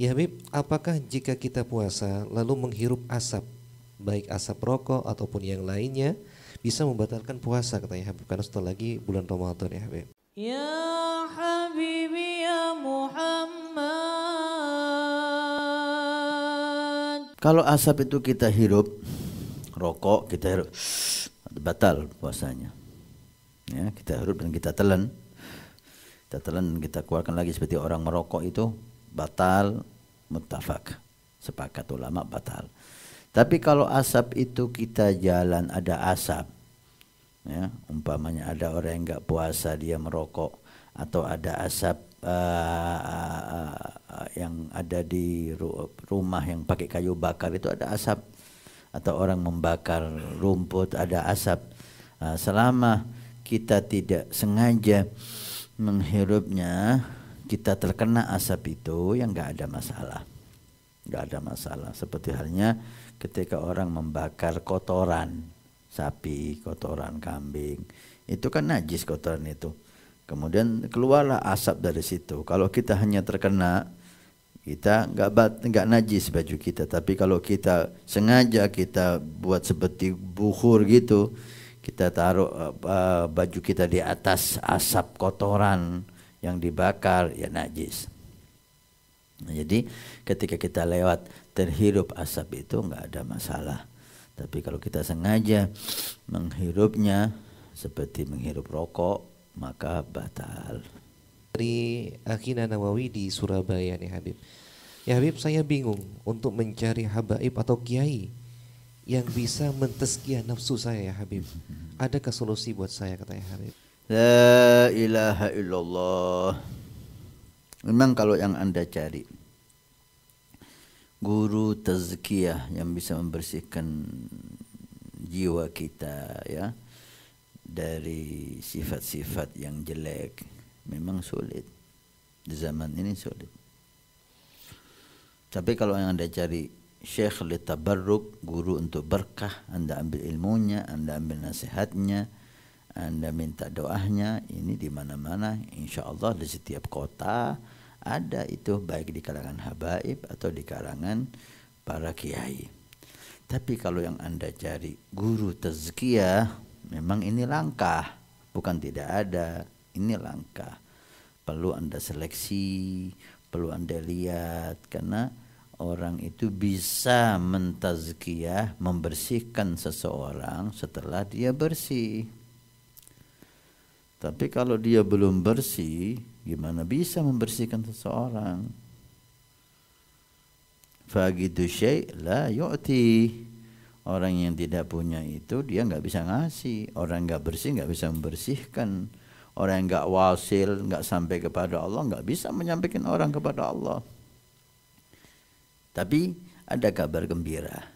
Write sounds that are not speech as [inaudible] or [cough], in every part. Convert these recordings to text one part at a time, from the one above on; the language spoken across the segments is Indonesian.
Ya Habib, apakah jika kita puasa lalu menghirup asap, baik asap rokok ataupun yang lainnya, bisa membatalkan puasa katanya Habib, karena setelah lagi bulan Ramadan ya Habib. Ya Habibi ya Muhammad. Kalau asap itu kita hirup, rokok kita hirup, batal puasanya. Ya, kita hirup dan kita telan. Kita telan dan kita keluarkan lagi seperti orang merokok itu batal muttafaq. Sepakat ulama batal. Tapi kalau asap itu kita jalan ada asap, ya, umpamanya ada orang yang nggak puasa dia merokok atau ada asap uh, uh, uh, yang ada di ru rumah yang pakai kayu bakar itu ada asap atau orang membakar rumput ada asap. Uh, selama kita tidak sengaja menghirupnya kita terkena asap itu yang nggak ada masalah nggak ada masalah seperti halnya ketika orang membakar kotoran sapi kotoran kambing itu kan najis kotoran itu kemudian keluarlah asap dari situ kalau kita hanya terkena kita nggak nggak najis baju kita tapi kalau kita sengaja kita buat seperti bukhur gitu kita taruh uh, baju kita di atas asap kotoran yang dibakar ya najis. Nah, jadi ketika kita lewat terhirup asap itu nggak ada masalah. Tapi kalau kita sengaja menghirupnya seperti menghirup rokok maka batal. Dari Akina Nawawi di Surabaya nih Habib. Ya Habib saya bingung untuk mencari habaib atau kiai yang bisa menteskia nafsu saya ya Habib. [laughs] Ada solusi buat saya katanya Habib? La ilaha illallah. Memang kalau yang Anda cari guru tazkiyah yang bisa membersihkan jiwa kita ya dari sifat-sifat yang jelek memang sulit di zaman ini sulit tapi kalau yang anda cari syekh li tabarruk guru untuk berkah anda ambil ilmunya anda ambil nasihatnya anda minta doanya ini di mana-mana insya Allah di setiap kota ada itu baik di kalangan habaib atau di kalangan para kiai. Tapi kalau yang Anda cari guru tazkiyah memang ini langkah, bukan tidak ada, ini langkah. Perlu Anda seleksi, perlu Anda lihat karena orang itu bisa mentazkiyah, membersihkan seseorang setelah dia bersih. Tapi kalau dia belum bersih, gimana bisa membersihkan seseorang? Fagidu syai' la yu'ti. Orang yang tidak punya itu dia nggak bisa ngasih. Orang nggak bersih nggak bisa membersihkan. Orang yang nggak wasil nggak sampai kepada Allah nggak bisa menyampaikan orang kepada Allah. Tapi ada kabar gembira.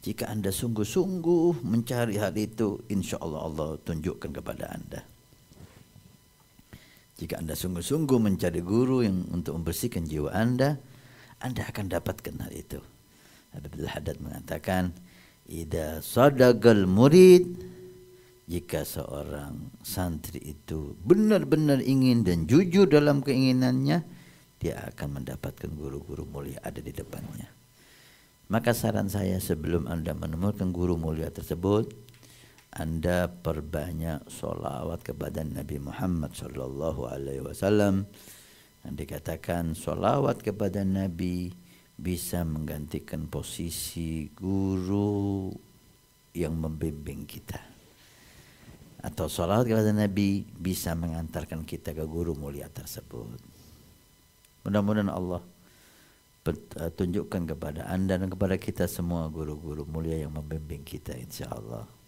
Jika anda sungguh-sungguh mencari hal itu, insya Allah Allah tunjukkan kepada anda. Jika Anda sungguh-sungguh mencari guru yang untuk membersihkan jiwa Anda, Anda akan dapatkan hal itu. Habibul Haddad mengatakan, Ida sadagal murid, jika seorang santri itu benar-benar ingin dan jujur dalam keinginannya, dia akan mendapatkan guru-guru mulia ada di depannya. Maka saran saya sebelum Anda menemukan guru mulia tersebut, anda perbanyak solawat kepada Nabi Muhammad Sallallahu Alaihi Wasallam. Dikatakan solawat kepada Nabi bisa menggantikan posisi guru yang membimbing kita. Atau solawat kepada Nabi bisa mengantarkan kita ke guru mulia tersebut. Mudah-mudahan Allah eh, tunjukkan kepada anda dan kepada kita semua guru-guru mulia yang membimbing kita insya Allah.